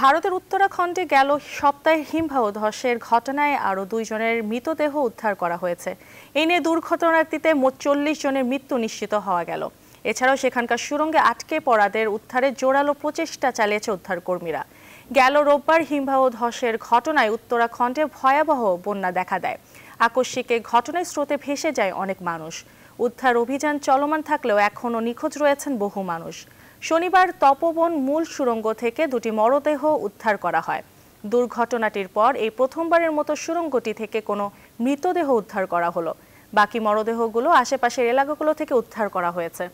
ভারতের উত্তরাখণ্ডে গেল সপ্তাহে হিমবাহ ধসের ঘটনায় আরও দুইজনের মৃতদেহ উদ্ধার করা হয়েছে এ নিয়ে দুর্ঘটনাটিতে মোট চল্লিশ জনের মৃত্যু নিশ্চিত হওয়া গেল এছাড়াও সেখানকার সুরঙ্গে আটকে পড়াদের উদ্ধারে জোরালো প্রচেষ্টা চালিয়েছে উদ্ধারকর্মীরা গেল রোববার হিমবাহ ধসের ঘটনায় উত্তরাখণ্ডে ভয়াবহ বন্যা দেখা দেয় আকস্মিক এ ঘটনায় স্রোতে ভেসে যায় অনেক মানুষ উদ্ধার অভিযান চলমান থাকলেও এখনও নিখোঁজ রয়েছেন বহু মানুষ শনিবার তপবন মূল সুরঙ্গ থেকে দুটি মরদেহ উদ্ধার করা হয় দুর্ঘটনাটির পর এই প্রথমবারের মতো সুরঙ্গটি থেকে কোনো মৃতদেহ উদ্ধার করা হলো বাকি মরদেহগুলো আশেপাশের এলাকাগুলো থেকে উদ্ধার করা হয়েছে